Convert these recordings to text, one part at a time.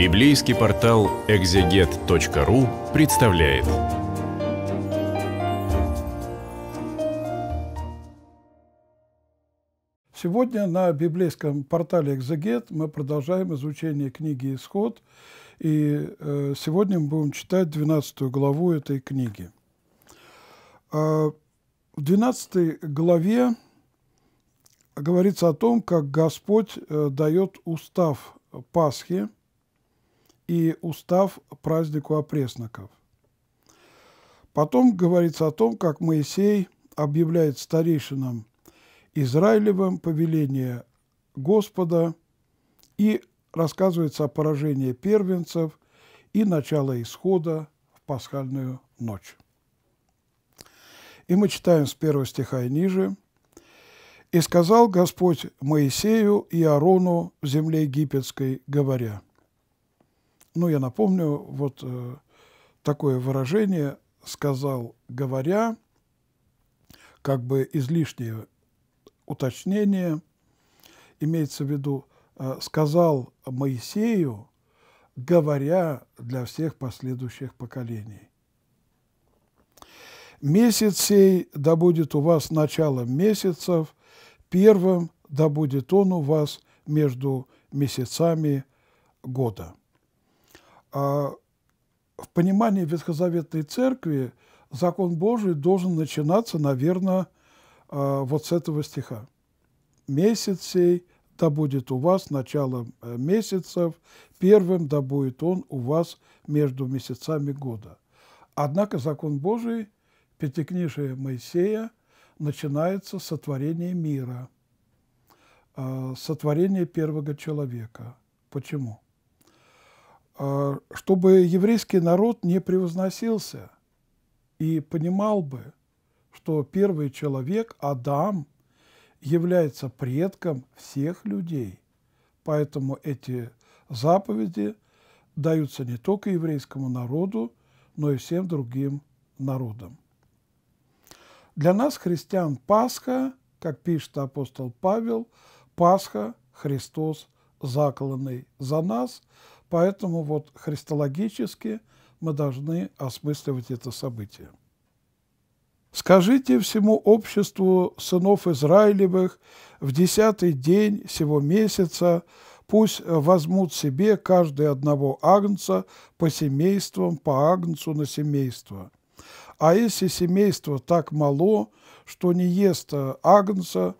Библейский портал экзегет.ру представляет. Сегодня на библейском портале «Экзегет» мы продолжаем изучение книги «Исход», и э, сегодня мы будем читать 12 главу этой книги. Э, в 12 главе говорится о том, как Господь э, дает устав Пасхи – и устав празднику опресноков. Потом говорится о том, как Моисей объявляет старейшинам Израилевым повеление Господа и рассказывается о поражении первенцев и начало исхода в пасхальную ночь. И мы читаем с первого стиха и ниже. «И сказал Господь Моисею и Арону в земле египетской, говоря – ну, я напомню, вот э, такое выражение сказал, говоря, как бы излишнее уточнение, имеется в виду, э, сказал Моисею, говоря для всех последующих поколений. Месяц сей да будет у вас начало месяцев, первым да будет он у вас между месяцами года. А в понимании Ветхозаветной Церкви закон Божий должен начинаться, наверное, а, вот с этого стиха. «Месяц сей, да будет у вас начало э, месяцев, первым да будет он у вас между месяцами года». Однако закон Божий, Пятикнижие Моисея, начинается с сотворения мира, а, сотворения первого человека. Почему? А, чтобы еврейский народ не превозносился и понимал бы, что первый человек, Адам, является предком всех людей. Поэтому эти заповеди даются не только еврейскому народу, но и всем другим народам. Для нас, христиан, Пасха, как пишет апостол Павел, Пасха – Христос, заколанный за нас, Поэтому вот христологически мы должны осмысливать это событие. «Скажите всему обществу сынов Израилевых в десятый день всего месяца, пусть возьмут себе каждый одного агнца по семействам, по агнцу на семейство. А если семейство так мало, что не ест агнца,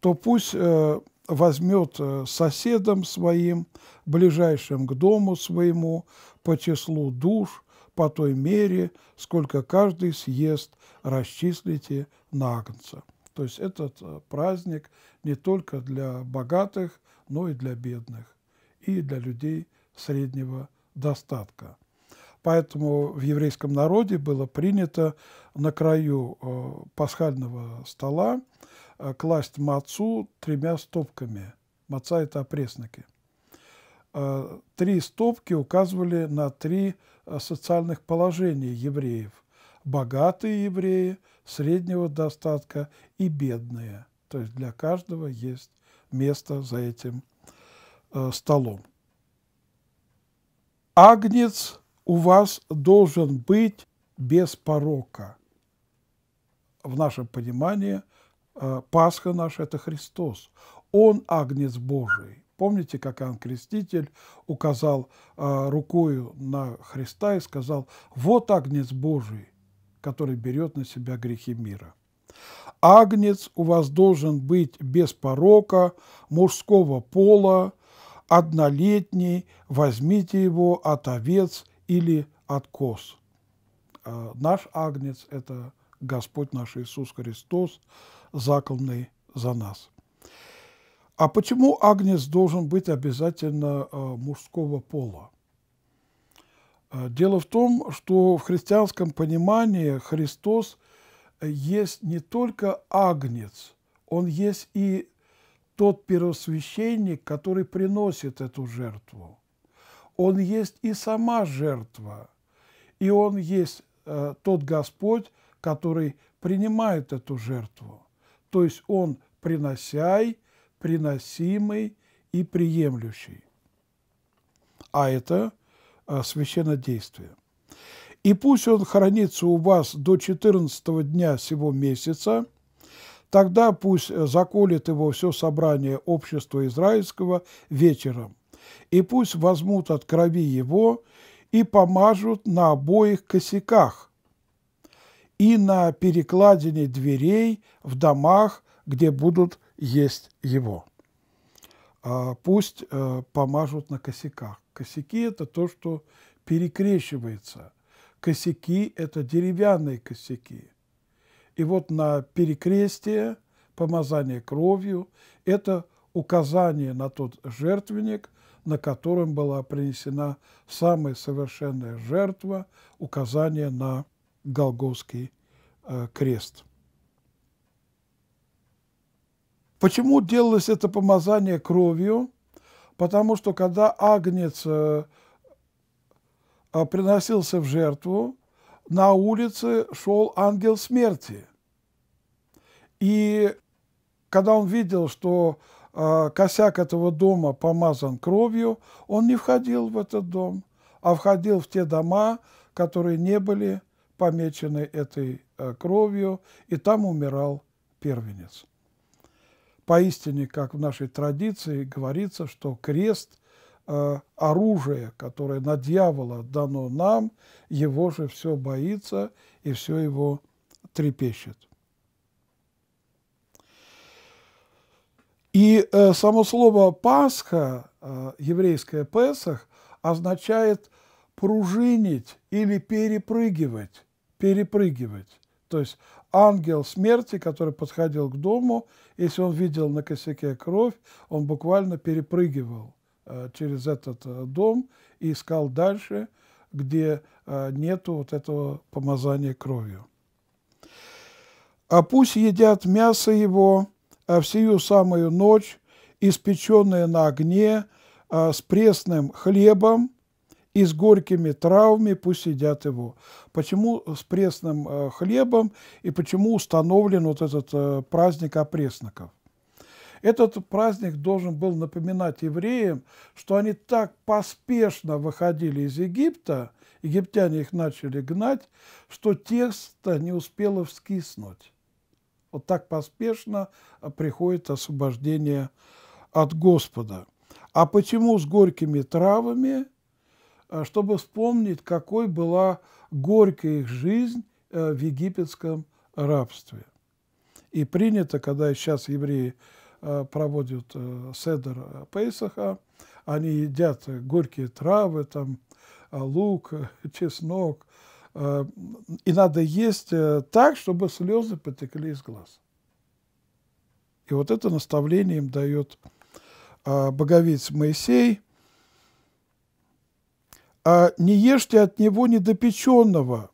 то пусть э, возьмет э, соседом своим, ближайшим к дому своему, по числу душ, по той мере, сколько каждый съест, расчислите на агнца. То есть этот э, праздник не только для богатых, но и для бедных, и для людей среднего достатка. Поэтому в еврейском народе было принято на краю э, пасхального стола Э, класть мацу тремя стопками. Маца – это опресники. Э, три стопки указывали на три э, социальных положения евреев. Богатые евреи, среднего достатка и бедные. То есть для каждого есть место за этим столом. Агнец у вас должен быть без порока. В нашем понимании – Э, Пасха наша – это Христос. Он – Агнец Божий. Помните, как Иоанн Креститель указал э, рукою на Христа и сказал, «Вот Агнец Божий, который берет на себя грехи мира». Агнец у вас должен быть без порока, мужского пола, однолетний, возьмите его от овец или от коз. Э, наш Агнец – это Господь наш Иисус Христос, закланный за нас. А почему агнец должен быть обязательно э, мужского пола? Э, дело в том, что в христианском понимании Христос э, есть не только агнец, он есть и тот первосвященник, который приносит эту жертву. Он есть и сама жертва, и он есть тот Господь, который принимает эту жертву то есть он приносяй, приносимый и приемлющий. А это а, священное действие. И пусть он хранится у вас до 14 дня сего месяца, тогда пусть э, заколет его все собрание общества израильского вечером, и пусть возьмут от крови его и помажут на обоих косяках, и на перекладине дверей в домах, где будут есть его. А, пусть э, помажут на косяках. Косяки – это то, что перекрещивается. Косяки – это деревянные косяки. И вот на перекрестие, помазание кровью – это указание на тот жертвенник, на котором была принесена самая совершенная жертва, указание на Голговский э, крест. Почему делалось это помазание кровью? Потому что когда агнец э, э, приносился в жертву, на улице шел ангел смерти. И когда он видел, что э, косяк этого дома помазан кровью, он не входил в этот дом, а входил в те дома, которые не были помеченный этой э, кровью, и там умирал первенец. Поистине, как в нашей традиции, говорится, что крест э, – оружие, которое на дьявола дано нам, его же все боится и все его трепещет. И э, само слово «пасха», еврейское «песах», означает «пружинить» или «перепрыгивать» перепрыгивать. То есть ангел смерти, который подходил к дому, если он видел на косяке кровь, он буквально перепрыгивал э, через этот э, дом и искал дальше, где э, нету вот этого помазания кровью. «А пусть едят мясо его, а всю самую ночь, испеченное на огне, а с пресным хлебом, и с горькими травами пусть едят его. Почему с пресным э, хлебом и почему установлен вот этот э, праздник опресноков? Этот праздник должен был напоминать евреям, что они так поспешно выходили из Египта, египтяне их начали гнать, что тесто не успело вскиснуть. Вот так поспешно э, приходит освобождение от Господа. А почему с горькими травами – Э, чтобы вспомнить, какой была горькая их жизнь э, в египетском рабстве. И принято, когда сейчас евреи э, проводят седер Пейсаха, они едят горькие травы, там, лук, чеснок. И надо есть так, чтобы слезы потекли из глаз. И вот это наставление им дает боговец Моисей – а не ешьте от него недопеченного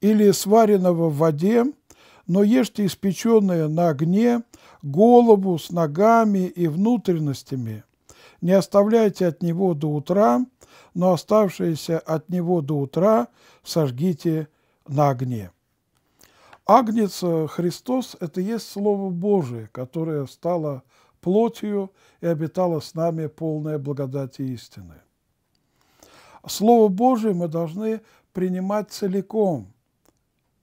или сваренного в воде, но ешьте испеченное на огне, голову с ногами и внутренностями. Не оставляйте от него до утра, но оставшееся от него до утра сожгите на огне». Агнец Христос – это есть Слово Божие, которое стало плотью и обитало с нами полное благодати истины. Слово Божие мы должны принимать целиком.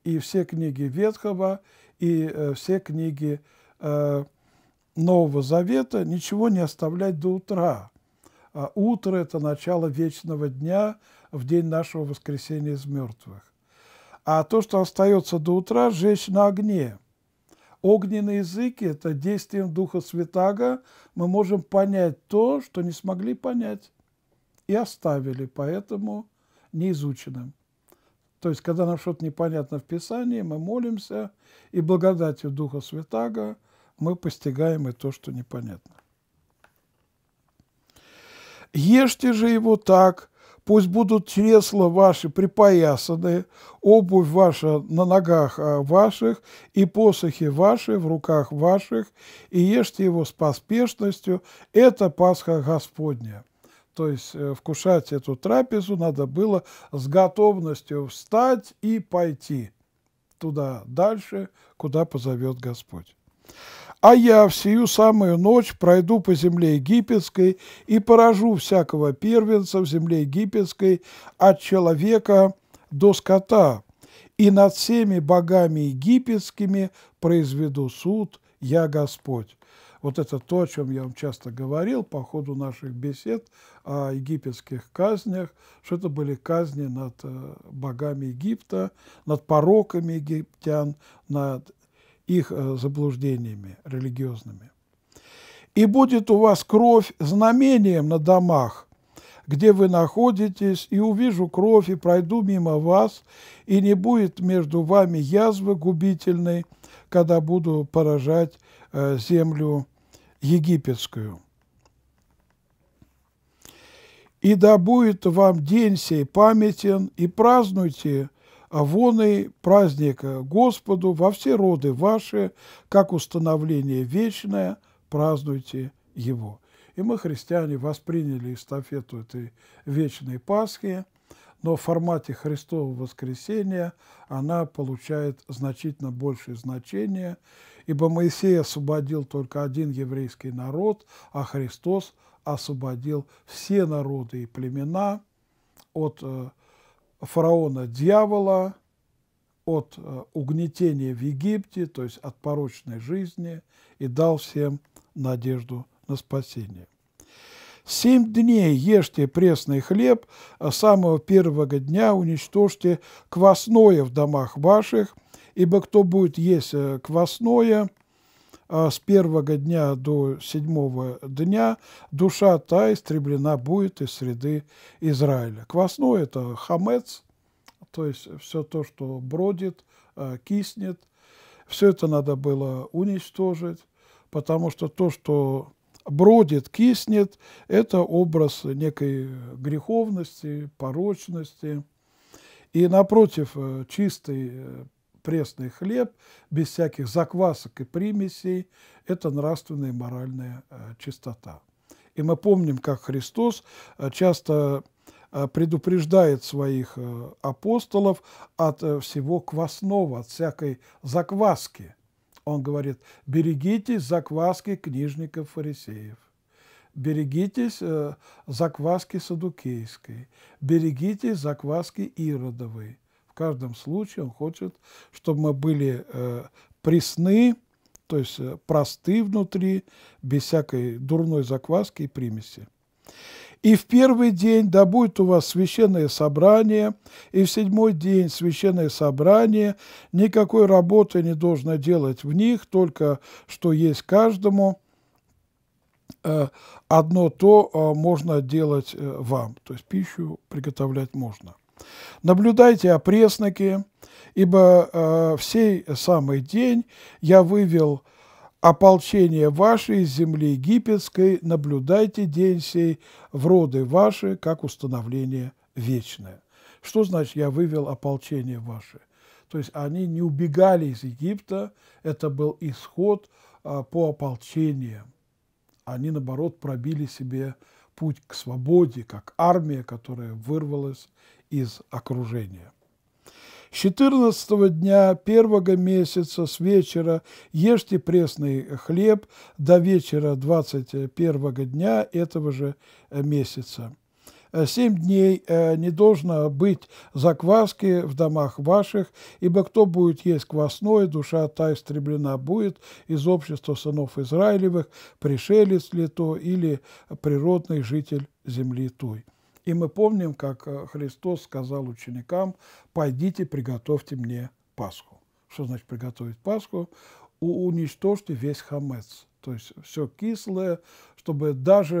И все книги Ветхого, и э, все книги э, Нового Завета, ничего не оставлять до утра. А утро – это начало вечного дня, в день нашего воскресения из мертвых. А то, что остается до утра, сжечь на огне. Огненные языки – это действием Духа Святаго мы можем понять то, что не смогли понять и оставили поэтому неизученным. То есть, когда нам что-то непонятно в Писании, мы молимся, и благодатью Духа Святаго мы постигаем и то, что непонятно. «Ешьте же его так, пусть будут чресла ваши припоясаны, обувь ваша на ногах а, ваших и посохи ваши в руках ваших, и ешьте его с поспешностью, это Пасха Господня». То есть э, вкушать эту трапезу надо было с готовностью встать и пойти туда дальше, куда позовет Господь. А я всю самую ночь пройду по земле египетской и поражу всякого первенца в земле египетской от человека до скота, и над всеми богами египетскими произведу суд, я Господь. Вот это то, о чем я вам часто говорил по ходу наших бесед о египетских казнях, что это были казни над э, богами Египта, над пороками египтян, над их э, заблуждениями религиозными. «И будет у вас кровь знамением на домах, где вы находитесь, и увижу кровь, и пройду мимо вас, и не будет между вами язвы губительной, когда буду поражать э, землю египетскую. И да будет вам день сей памятен, и празднуйте вон и праздника Господу во все роды ваши, как установление вечное, празднуйте его. И мы, христиане, восприняли эстафету этой вечной Пасхи – но в формате Христового воскресения она получает значительно большее значение, ибо Моисей освободил только один еврейский народ, а Христос освободил все народы и племена от э, фараона дьявола, от э, угнетения в Египте, то есть от порочной жизни, и дал всем надежду на спасение. Семь дней ешьте пресный хлеб, а самого первого дня уничтожьте квасное в домах ваших, ибо кто будет есть э, квасное а с первого дня до седьмого дня, душа та истреблена будет из среды Израиля. Квасное – это хамец, то есть все то, что бродит, э, киснет. Все это надо было уничтожить, потому что то, что бродит, киснет, это образ некой греховности, порочности. И напротив, э, чистый э, пресный хлеб, без всяких заквасок и примесей, это нравственная и моральная э, чистота. И мы помним, как Христос часто предупреждает своих апостолов от всего квасного, от всякой закваски – он говорит, берегитесь закваски книжников фарисеев, берегитесь э, закваски садукейской, берегитесь закваски иродовой. В каждом случае он хочет, чтобы мы были э, пресны, то есть э, просты внутри, без всякой дурной закваски и примеси. И в первый день да будет у вас священное собрание, и в седьмой день священное собрание, никакой работы не должно делать в них, только что есть каждому, э, одно то э, можно делать э, вам, то есть пищу приготовлять можно. Наблюдайте опресники, ибо в сей самый день я вывел ополчение ваше из земли египетской, наблюдайте день сей в роды ваши, как установление вечное». Что значит «я вывел ополчение ваше»? То есть они не убегали из Египта, это был исход а, по ополчениям. Они, наоборот, пробили себе путь к свободе, как армия, которая вырвалась из окружения. С четырнадцатого дня первого месяца с вечера ешьте пресный хлеб до вечера двадцать первого дня этого же э, месяца. Э, семь дней э, не должно быть закваски в домах ваших, ибо кто будет есть квасной душа та истреблена будет из общества сынов Израилевых, пришелец ли то или природный житель земли той». И мы помним, как э, Христос сказал ученикам, «Пойдите, приготовьте мне Пасху». Что значит приготовить Пасху? Уничтожьте весь хамец, то есть все кислое, чтобы даже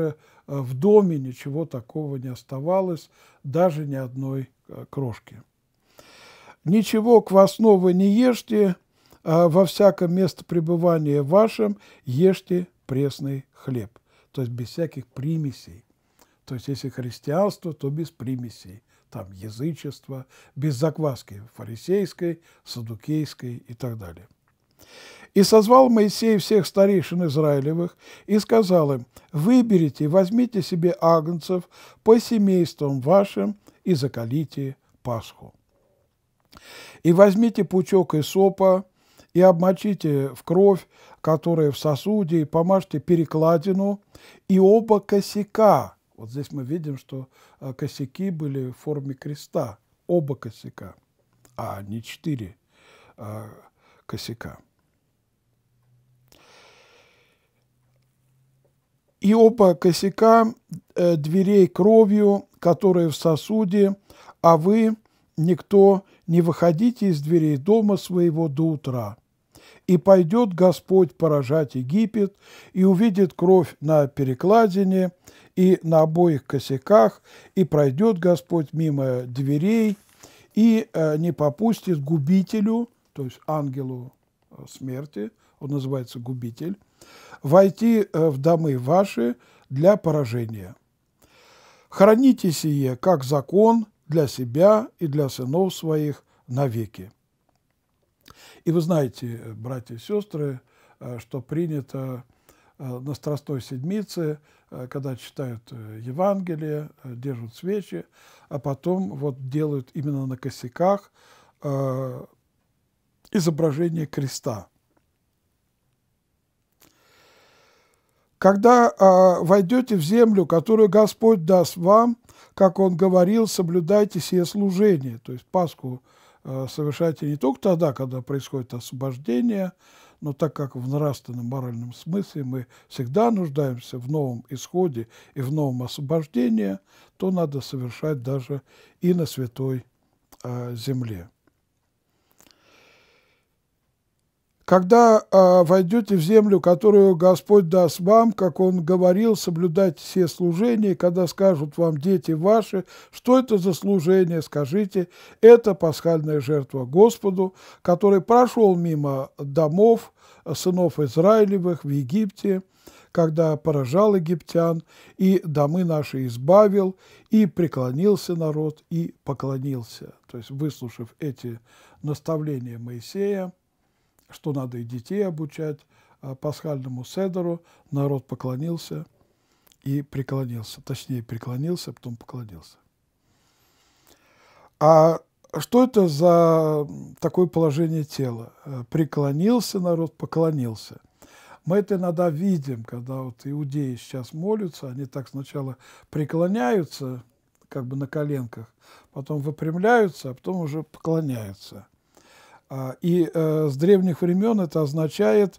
э, в доме ничего такого не оставалось, даже ни одной э, крошки. «Ничего квасного не ешьте, а во всяком место пребывания вашем ешьте пресный хлеб», то есть без всяких примесей. То есть если христианство, то без примесей, там язычество, без закваски фарисейской, садукейской и так далее. И созвал Моисей всех старейшин Израилевых и сказал им, «Выберите, возьмите себе агнцев по семействам вашим и закалите Пасху. И возьмите пучок сопа и обмочите в кровь, которая в сосуде, и помажьте перекладину и оба косяка вот здесь мы видим, что э, косяки были в форме креста, оба косяка, а не четыре э, косяка. И оба косяка э, дверей кровью, которые в сосуде, а вы, никто, не выходите из дверей дома своего до утра. И пойдет Господь поражать Египет, и увидит кровь на перекладине, и на обоих косяках, и пройдет Господь мимо дверей, и э, не попустит губителю, то есть ангелу э, смерти, он называется губитель, войти э, в домы ваши для поражения. Храните сие как закон для себя и для сынов своих навеки. И вы знаете, братья и сестры, что принято Э, на Страстной Седмице, э, когда читают э, Евангелие, держат свечи, а потом вот делают именно на косяках изображение креста. Когда войдете в землю, которую Господь даст вам, как Он говорил, соблюдайте сие служение. То есть Пасху совершайте не только тогда, когда происходит освобождение, но так как в нравственном моральном смысле мы всегда нуждаемся в новом исходе и в новом освобождении, то надо совершать даже и на святой э, земле. Когда э, войдете в землю, которую Господь даст вам, как Он говорил, соблюдайте все служения, когда скажут вам дети ваши, что это за служение, скажите, это пасхальная жертва Господу, который прошел мимо домов а, сынов Израилевых в Египте, когда поражал египтян, и домы наши избавил, и преклонился народ, и поклонился. То есть, выслушав эти наставления Моисея, что надо и детей обучать а, пасхальному седору, народ поклонился и преклонился. Точнее, преклонился, а потом поклонился. А что это за такое положение тела? Э, преклонился народ, поклонился. Мы это иногда видим, когда вот иудеи сейчас молятся, они так сначала преклоняются, как бы на коленках, потом выпрямляются, а потом уже поклоняются – а, и э, с древних времен это означает,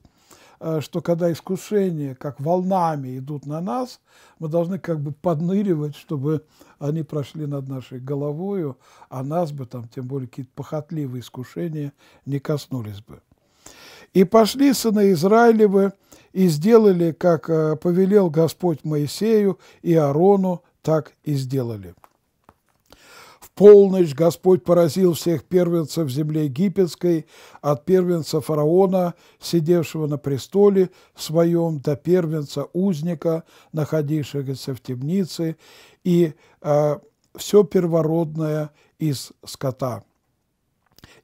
э, что когда искушения как волнами идут на нас, мы должны как бы подныривать, чтобы они прошли над нашей головою, а нас бы там, тем более какие-то похотливые искушения, не коснулись бы. «И пошли сыны Израилевы, и сделали, как э, повелел Господь Моисею и Аарону, так и сделали» полночь Господь поразил всех первенцев земли египетской, от первенца фараона, сидевшего на престоле своем, до первенца узника, находившегося в темнице, и э, а, все первородное из скота.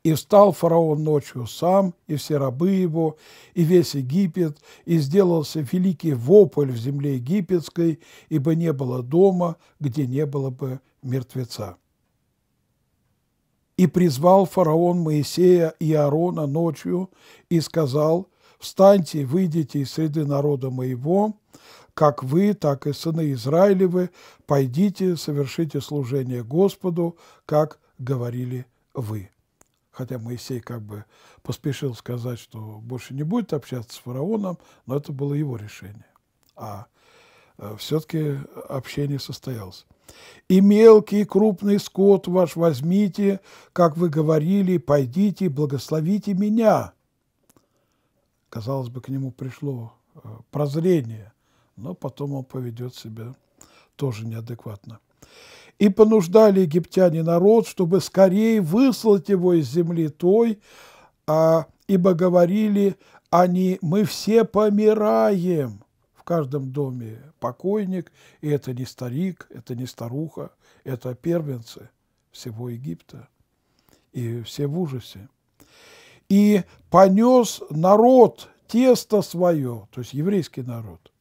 И встал фараон ночью сам, и все рабы его, и весь Египет, и сделался великий вопль в земле египетской, ибо не было дома, где не было бы мертвеца. И призвал фараон Моисея и Аарона ночью и сказал, «Встаньте, выйдите из среды народа моего, как вы, так и сыны Израилевы, пойдите, совершите служение Господу, как говорили вы». Хотя Моисей как бы поспешил сказать, что больше не будет общаться с фараоном, но это было его решение. А э, все-таки общение состоялось. И мелкий и крупный скот ваш возьмите, как вы говорили, пойдите, благословите меня. Казалось бы, к нему пришло э, прозрение, но потом он поведет себя тоже неадекватно. И понуждали египтяне народ, чтобы скорее выслать его из земли той, а, ибо говорили они, мы все помираем каждом доме покойник, и это не старик, это не старуха, это первенцы всего Египта. И все в ужасе. И понес народ тесто свое, то есть еврейский народ,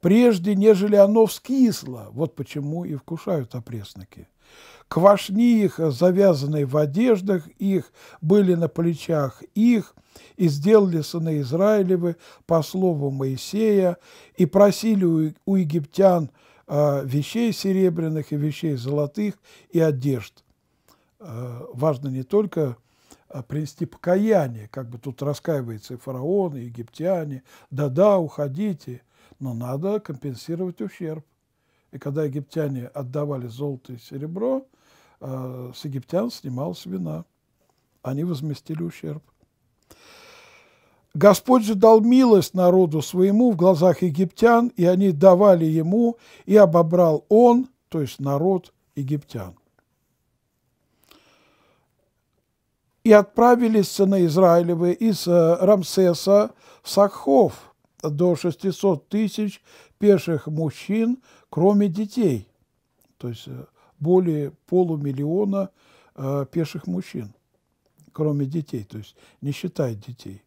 прежде нежели оно вскисло. Вот почему и вкушают опресники – Квашни их, завязанные в одеждах их, были на плечах их, и сделали сыны Израилевы по слову Моисея, и просили у, египтян а, вещей серебряных и вещей золотых и одежд. А, важно не только а, принести покаяние, как бы тут раскаивается и фараон, и египтяне, да-да, уходите, но надо компенсировать ущерб. И когда египтяне отдавали золото и серебро, Э, с египтян снималась вина. Они возместили ущерб. Господь же дал милость народу своему в глазах египтян, и они давали ему, и обобрал он, то есть народ египтян. И отправились сыны Израилевы из э, Рамсеса в Сахов до 600 тысяч пеших мужчин, кроме детей. То есть э, более полумиллиона э, пеших мужчин, кроме детей, то есть не считая детей.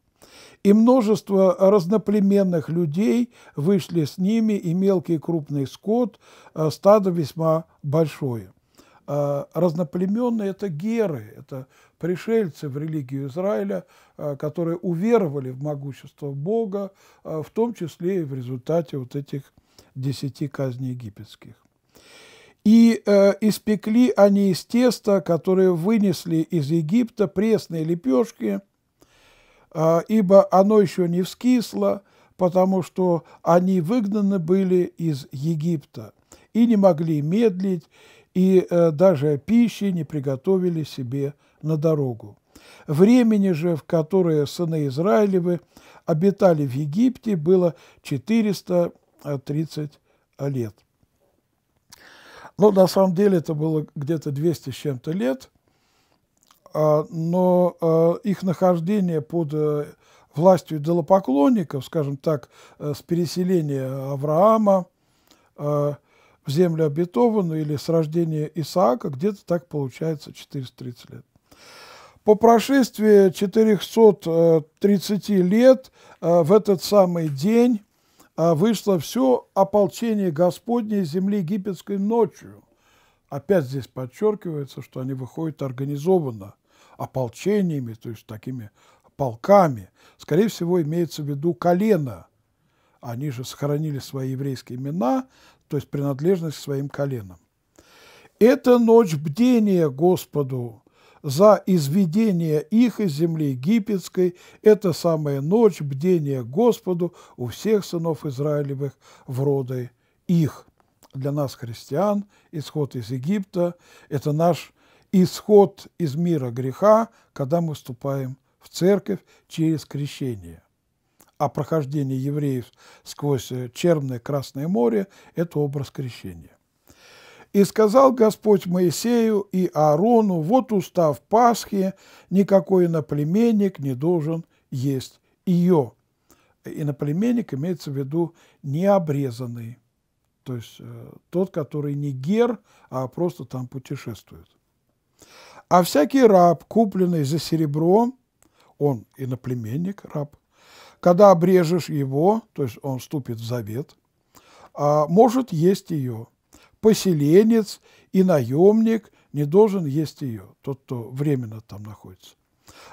И множество разноплеменных людей вышли с ними, и мелкий и крупный скот, э, стадо весьма большое. Э, разноплеменные – это геры, это пришельцы в религию Израиля, которые уверовали в могущество Бога, в том числе и в результате вот этих десяти казней египетских. И э, испекли они из теста, которое вынесли из Египта, пресные лепешки, э, ибо оно еще не вскисло, потому что они выгнаны были из Египта и не могли медлить, и э, даже пищи не приготовили себе на дорогу. Времени же, в которое сыны Израилевы обитали в Египте, было 430 э, лет. Ну, на самом деле это было где-то 200 с чем-то лет, а, но а, их нахождение под э, властью идолопоклонников, скажем так, э, с переселения Авраама э, в землю обетованную или с рождения Исаака, где-то так получается 430 лет. По прошествии 430 лет в этот самый день а вышло все ополчение Господне земли египетской ночью. Опять здесь подчеркивается, что они выходят организованно, ополчениями, то есть такими полками. Скорее всего, имеется в виду колено. Они же сохранили свои еврейские имена, то есть принадлежность к своим коленам. Это ночь бдения Господу, за изведение их из земли египетской, это самая ночь бдения Господу у всех сынов Израилевых в роды их. Для нас, христиан, исход из Египта – это наш исход из мира греха, когда мы вступаем в церковь через крещение. А прохождение евреев сквозь Черное Красное море – это образ крещения. И сказал Господь Моисею и Аарону, вот устав Пасхи, никакой иноплеменник не должен есть ее. Иноплеменник имеется в виду необрезанный, то есть э, тот, который не гер, а просто там путешествует. А всякий раб, купленный за серебро, он иноплеменник, раб, когда обрежешь его, то есть он вступит в завет, а, может есть ее поселенец и наемник не должен есть ее, тот, кто временно там находится.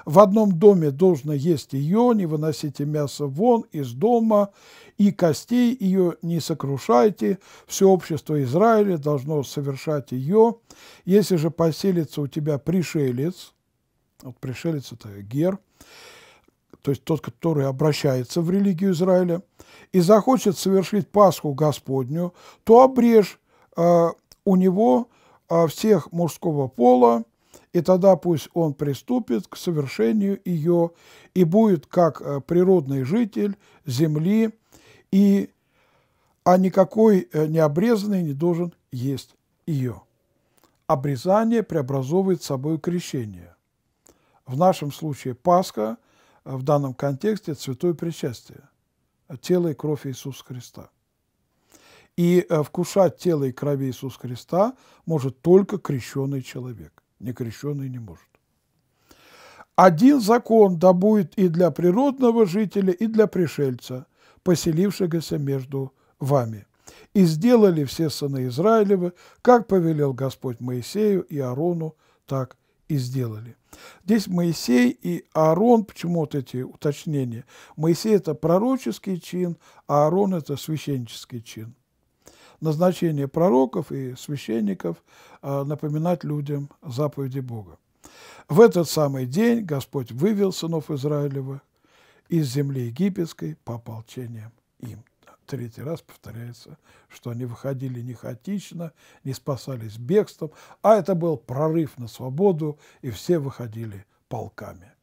В одном доме должно есть ее, не выносите мясо вон из дома, и костей ее не сокрушайте, все общество Израиля должно совершать ее. Если же поселится у тебя пришелец, вот пришелец – это гер, то есть тот, который обращается в религию Израиля, и захочет совершить Пасху Господню, то обрежь а, у него а, всех мужского пола, и тогда пусть он приступит к совершению ее и будет как э, природный житель земли, и, а никакой э, необрезанный не должен есть ее. Обрезание преобразовывает собой крещение. В нашем случае Пасха, э, в данном контексте – святое причастие, тело и кровь Иисуса Христа. И э, вкушать тело и крови Иисуса Христа может только крещенный человек. Некрещенный не может. Один закон да и для природного жителя, и для пришельца, поселившегося между вами. И сделали все сыны Израилевы, как повелел Господь Моисею и Аарону, так и сделали. Здесь Моисей и Аарон, почему вот эти уточнения? Моисей – это пророческий чин, а Аарон – это священнический чин назначение пророков и священников а, напоминать людям заповеди Бога. В этот самый день Господь вывел сынов Израилева из земли египетской по ополчениям им. Третий раз повторяется, что они выходили не хаотично, не спасались бегством, а это был прорыв на свободу, и все выходили полками.